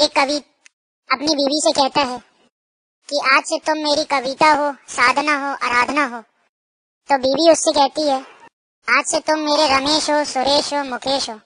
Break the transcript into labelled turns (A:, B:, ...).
A: एक कवि अपनी बीवी से कहता है कि आज से तुम मेरी कविता हो साधना हो आराधना हो तो बीवी उससे कहती है आज से तुम मेरे रमेश हो सुरेश हो मुकेश हो